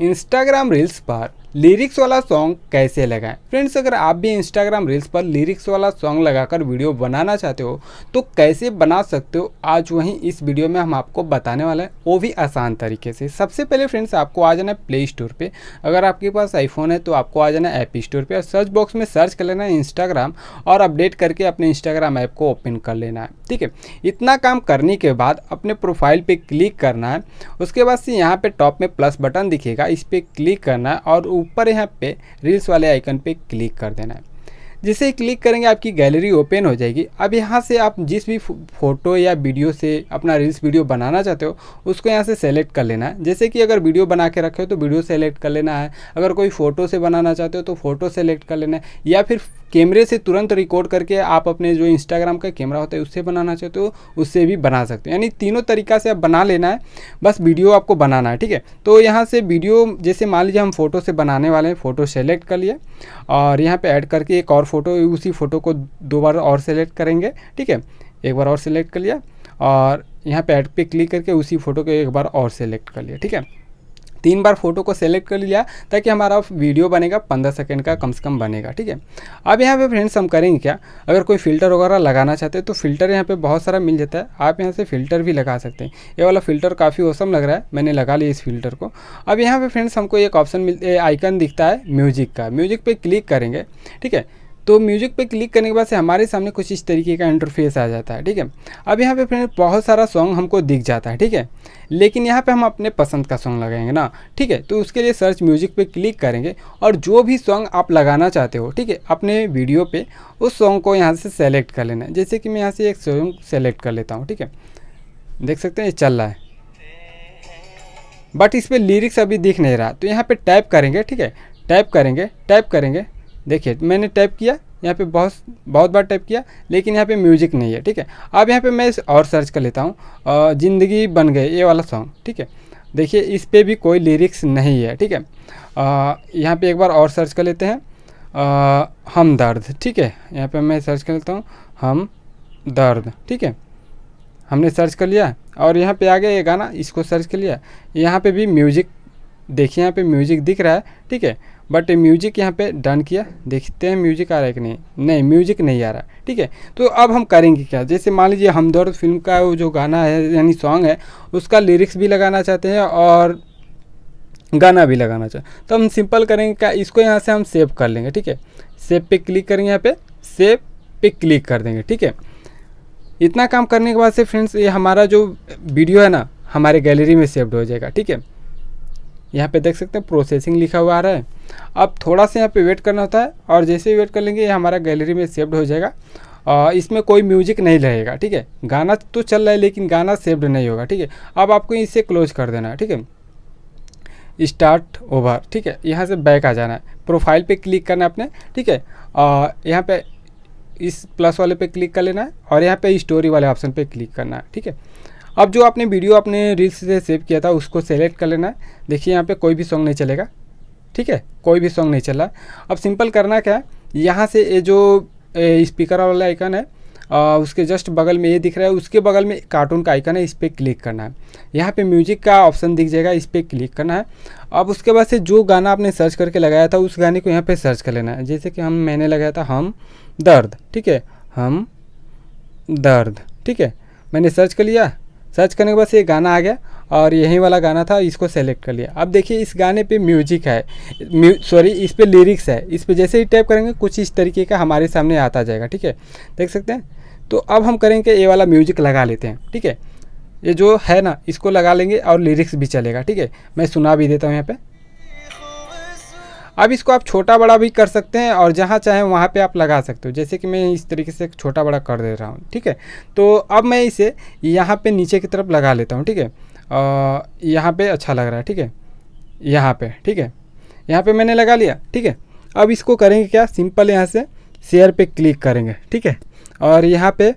Instagram reels पर lyrics वाला song कैसे लगाएं फ्रेंड्स अगर आप भी इंस्टाग्राम रील्स पर लिरिक्स वाला सॉन्ग लगाकर वीडियो बनाना चाहते हो तो कैसे बना सकते हो आज वहीं इस वीडियो में हम आपको बताने वाले हैं वो भी आसान तरीके से सबसे पहले फ्रेंड्स आपको आ जाना है प्ले स्टोर पर अगर आपके पास आईफोन है तो आपको आ जाना है ऐप स्टोर पर सर्च बॉक्स में सर्च कर लेना है इंस्टाग्राम और अपडेट करके अपने इंस्टाग्राम ऐप को ओपन कर लेना है ठीक है इतना काम करने के बाद अपने प्रोफाइल पर क्लिक करना है उसके बाद से यहाँ पर टॉप में प्लस बटन दिखेगा इस पर क्लिक करना है और ऊपर यहाँ पे रील्स वाले आइकन पे क्लिक कर देना है जैसे क्लिक करेंगे आपकी गैलरी ओपन हो जाएगी अब यहाँ से आप जिस भी फोटो या वीडियो से अपना रील्स वीडियो बनाना चाहते हो उसको यहाँ से सेलेक्ट कर लेना है जैसे कि अगर वीडियो बना के रखे हो तो वीडियो सेलेक्ट कर लेना है अगर कोई फ़ोटो से बनाना चाहते हो तो फ़ोटो सेलेक्ट कर लेना है या फिर कैमरे से तुरंत रिकॉर्ड करके आप अपने जो इंस्टाग्राम का कैमरा होता है उससे बनाना चाहते हो उससे भी बना सकते हो यानी तीनों तरीका से आप बना लेना है बस वीडियो आपको बनाना है ठीक है तो यहाँ से वीडियो जैसे मान लीजिए हम फोटो से बनाने वाले हैं फ़ोटो सेलेक्ट कर लिए और यहाँ पर ऐड करके एक और फ़ोटो उसी फ़ोटो को दो बार और सेलेक्ट करेंगे ठीक है एक बार और सेलेक्ट कर लिया और यहाँ पे ऐड पे क्लिक करके उसी फ़ोटो को एक बार और सेलेक्ट कर लिया ठीक है तीन बार फोटो को सेलेक्ट कर लिया ताकि हमारा वीडियो बनेगा पंद्रह सेकेंड का कम से कम बनेगा ठीक है अब यहाँ पे फ्रेंड्स हम करेंगे क्या अगर कोई फिल्टर वगैरह लगाना चाहते हैं तो फिल्टर यहाँ पे बहुत सारा मिल जाता है आप यहाँ से फिल्टर भी लगा सकते हैं ये वाला फिल्टर काफ़ी औसम लग रहा है मैंने लगा लिया इस फिल्टर को अब यहाँ पर फ्रेंड्स हमको एक ऑप्शन मिल आइकन दिखता है म्यूजिक का म्यूजिक पर क्लिक करेंगे ठीक है तो म्यूजिक पे क्लिक करने के बाद से हमारे सामने कुछ इस तरीके का इंटरफेस आ जाता है ठीक है अब यहाँ पे फ्रेंड बहुत सारा सॉन्ग हमको दिख जाता है ठीक है लेकिन यहाँ पे हम अपने पसंद का सॉन्ग लगाएंगे ना ठीक है तो उसके लिए सर्च म्यूजिक पे क्लिक करेंगे और जो भी सॉन्ग आप लगाना चाहते हो ठीक है अपने वीडियो पर उस सॉन्ग को यहाँ से सेलेक्ट कर लेना है जैसे कि मैं यहाँ से एक सॉन्ग सेलेक्ट कर लेता हूँ ठीक है देख सकते हैं ये चल रहा है बट इस पर लिरिक्स अभी दिख नहीं रहा तो यहाँ पर टाइप करेंगे ठीक है टाइप करेंगे टाइप करेंगे देखिए मैंने टाइप किया यहाँ पे बहुत बहुत बार टाइप किया लेकिन यहाँ पे म्यूजिक नहीं है ठीक है अब यहाँ पे मैं और सर्च कर लेता हूँ ज़िंदगी बन गए ये वाला सॉन्ग ठीक है देखिए इस पर भी कोई लिरिक्स नहीं है ठीक है यहाँ पे एक बार और सर्च कर लेते हैं हम दर्द ठीक है यहाँ पे मैं सर्च कर लेता हूँ हम दर्द ठीक है हमने सर्च कर लिया और यहाँ पे आ गया ये गाना इसको सर्च कर लिया यहाँ पे भी म्यूज़िक देखिए यहाँ पे म्यूज़िक दिख रहा है ठीक है बट म्यूजिक यहाँ पे डन किया देखते हैं म्यूजिक आ रहा है कि नहीं नहीं म्यूजिक नहीं आ रहा ठीक है तो अब हम करेंगे क्या जैसे मान लीजिए हमदर्द फिल्म का वो जो गाना है यानी सॉन्ग है उसका लिरिक्स भी लगाना चाहते हैं और गाना भी लगाना चाहते तो हम सिंपल करेंगे क्या इसको यहाँ से हम सेव कर लेंगे ठीक है सेव पे क्लिक करेंगे यहाँ पे सेव पे क्लिक कर देंगे ठीक है इतना काम करने के बाद से फ्रेंड्स ये हमारा जो वीडियो है ना हमारे गैलरी में सेव्ड हो जाएगा ठीक है यहाँ पे देख सकते हैं प्रोसेसिंग लिखा हुआ आ रहा है अब थोड़ा सा यहाँ पे वेट करना होता है और जैसे ही वेट कर लेंगे ये हमारा गैलरी में सेव्ड हो जाएगा और इसमें कोई म्यूजिक नहीं रहेगा ठीक है गाना तो चल रहा है लेकिन गाना सेव्ड नहीं होगा ठीक है अब आपको इसे क्लोज कर देना है ठीक है स्टार्ट ओवर ठीक है यहाँ से बैक आ जाना है प्रोफाइल पर क्लिक करना है आपने ठीक है और यहाँ पर इस प्लस वाले पे क्लिक कर लेना है और यहाँ पे स्टोरी वाले ऑप्शन पे क्लिक करना है ठीक है अब जो आपने वीडियो अपने रील्स से सेव किया था उसको सेलेक्ट कर लेना है देखिए यहाँ पे कोई भी सॉन्ग नहीं चलेगा ठीक है कोई भी सॉन्ग नहीं चल रहा अब सिंपल करना क्या है यहाँ से ये जो स्पीकर वाला आइकन है आ, उसके जस्ट बगल में ये दिख रहा है उसके बगल में कार्टून का आइकन है इस पर क्लिक करना है यहाँ पे म्यूजिक का ऑप्शन दिख जाएगा इस पर क्लिक करना है अब उसके बाद से जो गाना आपने सर्च करके लगाया था उस गाने को यहाँ पे सर्च कर लेना है जैसे कि हम मैंने लगाया था हम दर्द ठीक है हम दर्द ठीक है मैंने सर्च कर लिया सर्च करने के बाद ये गाना आ गया और यही वाला गाना था इसको सेलेक्ट कर लिया अब देखिए इस गाने पे म्यूजिक है म्यू सॉरी इस पर लिरिक्स है इस पर जैसे ही टाइप करेंगे कुछ इस तरीके का हमारे सामने आता जाएगा ठीक है देख सकते हैं तो अब हम करेंगे ये वाला म्यूजिक लगा लेते हैं ठीक है ये जो है ना इसको लगा लेंगे और लिरिक्स भी चलेगा ठीक है मैं सुना भी देता हूँ यहाँ पर अब इसको आप छोटा बड़ा भी कर सकते हैं और जहाँ चाहें वहाँ पे आप लगा सकते हो जैसे कि मैं इस तरीके से छोटा बड़ा कर दे रहा हूँ ठीक है तो अब मैं इसे यहाँ पे नीचे की तरफ लगा लेता हूँ ठीक है यहाँ पे अच्छा लग रहा है ठीक है यहाँ पे ठीक है यहाँ पे मैंने लगा लिया ठीक है अब इसको करेंगे क्या सिंपल यहाँ से शेयर पर क्लिक करेंगे ठीक है और यहाँ पर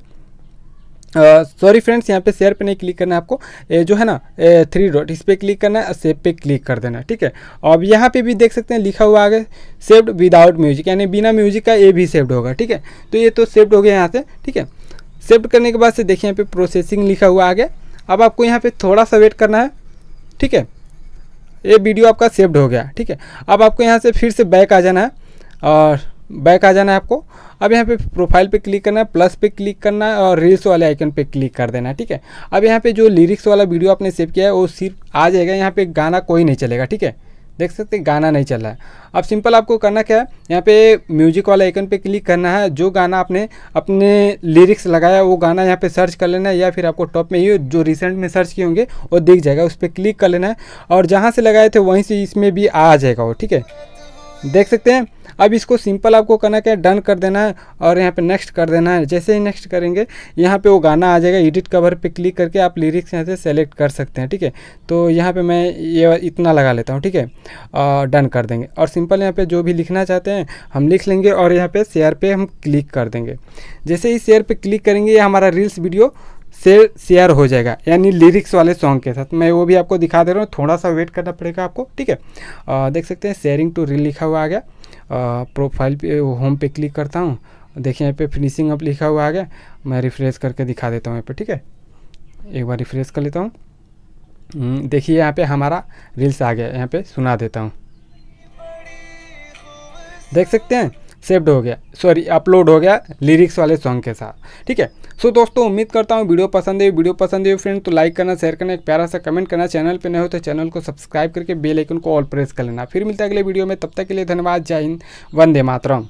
सॉरी फ्रेंड्स यहाँ पे शेयर पे नहीं क्लिक करना है आपको ए, जो है ना ए, थ्री डॉट इस पर क्लिक करना है सेव पे क्लिक कर देना है ठीक है अब यहाँ पे भी देख सकते हैं लिखा हुआ आगे सेव्ड विदाउट म्यूजिक यानी बिना म्यूजिक का ये भी सेव्ड होगा ठीक है तो ये तो सेव्ड हो गया यहाँ से ठीक है सेव्ड करने के बाद से देखिए यहाँ पे प्रोसेसिंग लिखा हुआ आगे अब आपको यहाँ पर थोड़ा सा वेट करना है ठीक है ये वीडियो आपका सेव्ड हो गया ठीक है अब आपको यहाँ से फिर से बैक आ जाना है और बैक आ जाना है आपको अब यहाँ पे प्रोफाइल पे क्लिक करना है प्लस पे क्लिक करना है और रील्स वाले आइकन पे क्लिक कर देना है ठीक है अब यहाँ पे जो लिरिक्स वाला वीडियो आपने सेव किया है वो सिर्फ आ जाएगा यहाँ पे गाना कोई नहीं चलेगा ठीक है देख सकते हैं गाना नहीं चल रहा है अब सिंपल आपको करना क्या है यहाँ पे म्यूजिक वाला आइकन पे क्लिक करना है जो गाना आपने अपने लिरिक्स लगाया वो गाना यहाँ पे सर्च कर लेना है या फिर आपको टॉप में ही जो रिसेंट में सर्च किए होंगे वो दिख जाएगा उस पर क्लिक कर लेना है और जहाँ से लगाए थे वहीं से इसमें भी आ जाएगा वो ठीक है देख सकते हैं अब इसको सिंपल आपको करना क्या है डन कर देना है और यहाँ पे नेक्स्ट कर देना है जैसे ही नेक्स्ट करेंगे यहाँ पे वो गाना आ जाएगा एडिट कवर पे क्लिक करके आप लिरिक्स यहाँ से सेलेक्ट कर सकते हैं ठीक है तो यहाँ पे मैं ये इतना लगा लेता हूँ ठीक है डन कर देंगे और सिंपल यहाँ पे जो भी लिखना चाहते हैं हम लिख लेंगे और यहाँ पर शेयर पर हम क्लिक कर देंगे जैसे ही शेयर पर क्लिक करेंगे ये हमारा रील्स वीडियो से शेयर हो जाएगा यानी लिरिक्स वाले सॉन्ग के साथ मैं वो भी आपको दिखा दे रहा हूँ थोड़ा सा वेट करना पड़ेगा आपको ठीक है देख सकते हैं शेयरिंग टू रील लिखा हुआ आ गया प्रोफाइल पे होम पे क्लिक करता हूँ देखिए यहाँ पे फिनिशिंग अप लिखा हुआ आ गया मैं रिफ्रेश करके दिखा देता हूँ यहाँ पर ठीक है एक बार रिफ्रेश कर लेता हूँ हम्म, देखिए यहाँ पर हमारा रील्स आ गया यहाँ पर सुना देता हूँ देख सकते हैं सेव्ड हो गया सॉरी अपलोड हो गया लिरिक्स वाले सॉन्ग के साथ ठीक है सो so, दोस्तों उम्मीद करता हूँ वीडियो पसंद है वीडियो पसंद है फ्रेंड तो लाइक करना शेयर करना एक प्यारा सा कमेंट करना चैनल पर नहीं हो तो चैनल को सब्सक्राइब करके बेल आइकन को ऑल प्रेस कर लेना फिर मिलता है अगले वीडियो में तब तक के लिए धन्यवाद जय हिंद वंदे मातरम